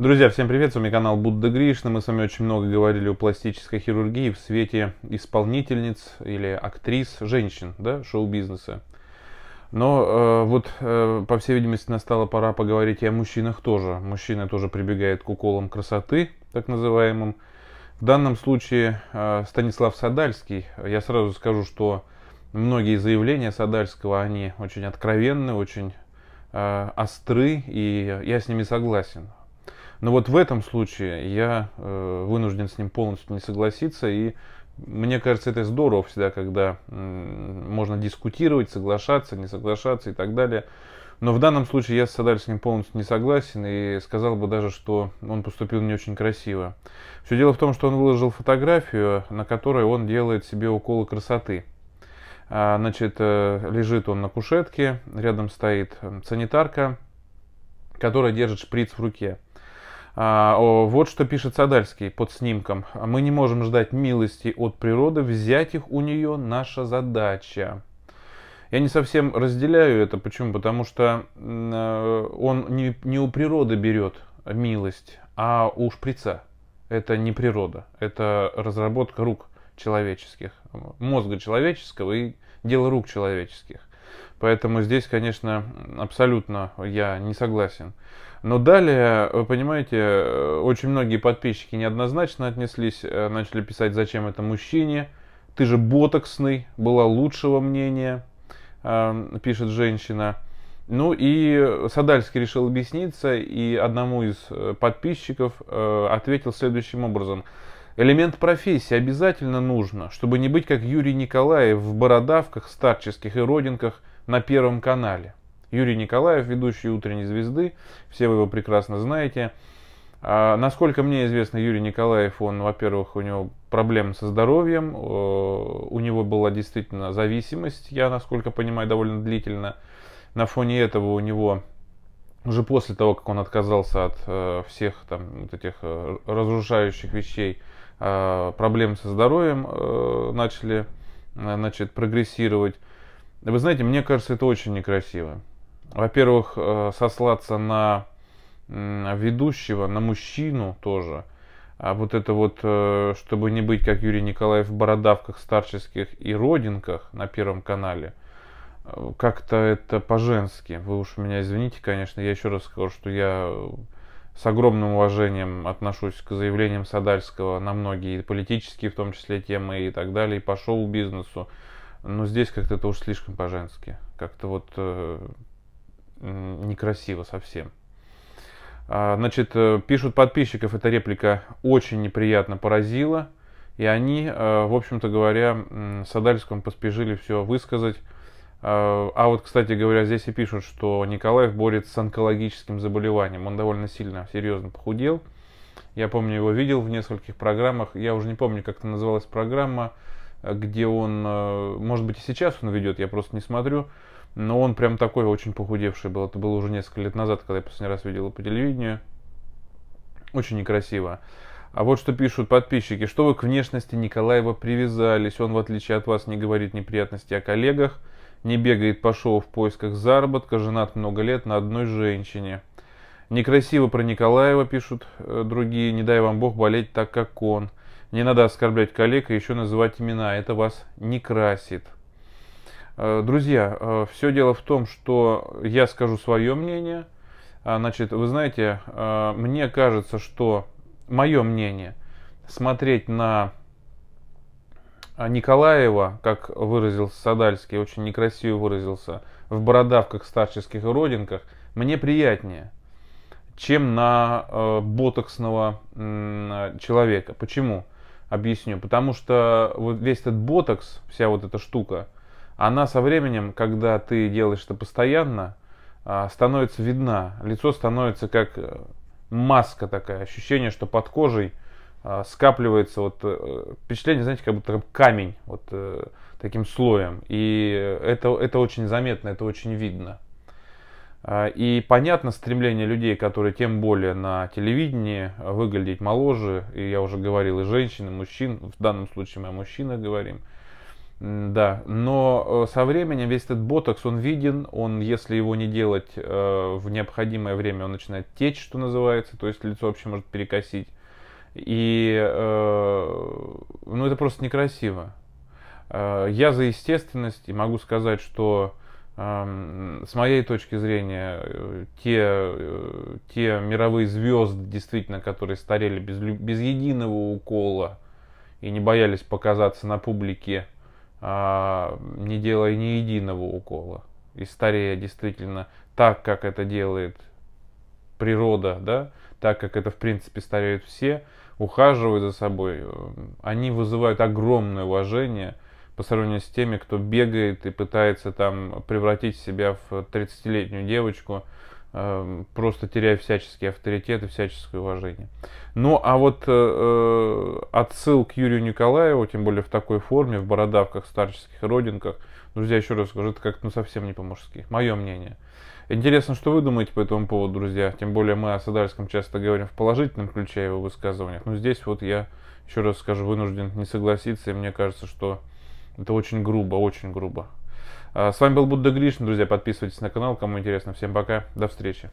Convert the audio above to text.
Друзья, всем привет, с вами канал Будда Гришна. Мы с вами очень много говорили о пластической хирургии в свете исполнительниц или актрис, женщин, да, шоу-бизнеса. Но э, вот, э, по всей видимости, настала пора поговорить и о мужчинах тоже. Мужчина тоже прибегает к уколам красоты, так называемым. В данном случае э, Станислав Садальский. Я сразу скажу, что многие заявления Садальского, они очень откровенны, очень э, остры, и я с ними согласен. Но вот в этом случае я э, вынужден с ним полностью не согласиться. И мне кажется, это здорово всегда, когда э, можно дискутировать, соглашаться, не соглашаться и так далее. Но в данном случае я с ним полностью не согласен и сказал бы даже, что он поступил не очень красиво. Все дело в том, что он выложил фотографию, на которой он делает себе уколы красоты. А, значит, э, лежит он на кушетке, рядом стоит санитарка, которая держит шприц в руке. А, вот что пишет Садальский под снимком. «Мы не можем ждать милости от природы, взять их у нее наша задача». Я не совсем разделяю это. Почему? Потому что э, он не, не у природы берет милость, а у шприца. Это не природа, это разработка рук человеческих, мозга человеческого и дело рук человеческих. Поэтому здесь, конечно, абсолютно я не согласен. Но далее, вы понимаете, э, очень многие подписчики неоднозначно отнеслись, э, начали писать, зачем это мужчине. Ты же ботоксный, была лучшего мнения, эм, пишет женщина. Ну и Садальский решил объясниться, и одному из э, подписчиков ответил следующим образом. Элемент профессии обязательно нужно, чтобы не быть как Юрий Николаев в бородавках, старческих и родинках, на Первом канале. Юрий Николаев, ведущий «Утренней звезды», все вы его прекрасно знаете. А, насколько мне известно, Юрий Николаев, он, во-первых, у него проблемы со здоровьем, э, у него была действительно зависимость, я, насколько понимаю, довольно длительно. На фоне этого у него уже после того, как он отказался от э, всех там вот этих э, разрушающих вещей, э, проблем со здоровьем э, начали, э, значит, прогрессировать. Вы знаете, мне кажется, это очень некрасиво. Во-первых, э, сослаться на ведущего, на мужчину тоже. А вот это вот, э, чтобы не быть как Юрий Николаев в бородавках старческих и родинках на Первом канале, э, как-то это по-женски. Вы уж меня извините, конечно, я еще раз скажу, что я с огромным уважением отношусь к заявлениям Садальского на многие политические, в том числе, темы и так далее, и по шоу-бизнесу. Но здесь как-то это уж слишком по-женски. Как-то вот э, некрасиво совсем. А, значит, э, пишут подписчиков, эта реплика очень неприятно поразила. И они, э, в общем-то говоря, э, Садальскому поспешили все высказать. Э, а вот, кстати говоря, здесь и пишут, что Николаев борется с онкологическим заболеванием. Он довольно сильно, серьезно похудел. Я помню, его видел в нескольких программах. Я уже не помню, как это называлась программа где он, э, может быть, и сейчас он ведет, я просто не смотрю, но он прям такой очень похудевший был. Это было уже несколько лет назад, когда я последний раз видел его по телевидению. Очень некрасиво. А вот что пишут подписчики. Что вы к внешности Николаева привязались? Он, в отличие от вас, не говорит неприятности о коллегах, не бегает по шоу в поисках заработка, женат много лет на одной женщине. Некрасиво про Николаева пишут э, другие. Не дай вам бог болеть так, как он. Не надо оскорблять коллег и еще называть имена. Это вас не красит. Э, друзья, э, все дело в том, что я скажу свое мнение. А, значит, вы знаете, э, мне кажется, что мое мнение смотреть на а, Николаева, как выразился Садальский, очень некрасиво выразился, в бородавках, старческих и родинках, мне приятнее, чем на ботоксного э, человека. Почему? Объясню. Потому что вот весь этот ботокс, вся вот эта штука, она со временем, когда ты делаешь это постоянно, а, становится видна. Лицо становится как э, маска такая. Ощущение, что под кожей а, скапливается вот э, впечатление, знаете, как будто камень вот э, таким слоем. И это, это очень заметно, это очень видно. А, и понятно стремление людей, которые тем более на телевидении, э, выглядеть моложе, и я уже говорил и женщин, и мужчин, в данном случае мы о мужчинах говорим, да, но э, со временем весь этот ботокс, он виден, он, если его не делать э, в необходимое время, он начинает течь, что называется, то есть лицо вообще может перекосить. И, ну, это просто некрасиво. Я за естественность и могу сказать, что с моей точки зрения, э, те, э, те мировые звезды, действительно, которые старели без, без единого укола и не боялись показаться на публике, а, не делая ни единого укола. И старея действительно так, как это делает природа, да, так как это, в принципе, стареют все, ухаживают за собой, э, они вызывают огромное уважение – по сравнению с теми, кто бегает и пытается там превратить себя в 30-летнюю девочку, эм, просто теряя всяческий авторитет и всяческое уважение. Ну, а вот э, э, отсыл к Юрию Николаеву, тем более в такой форме, в бородавках, старческих родинках, друзья, еще раз скажу, это как-то ну, совсем не по-мужски. Мое мнение. Интересно, что вы думаете по этому поводу, друзья. Тем более мы о Садальском часто говорим в положительном ключе его высказываниях. Но здесь вот я, еще раз скажу, вынужден не согласиться, и мне кажется, что это очень грубо, очень грубо. А, с вами был Будда Гришин, друзья. Подписывайтесь на канал, кому интересно. Всем пока, до встречи.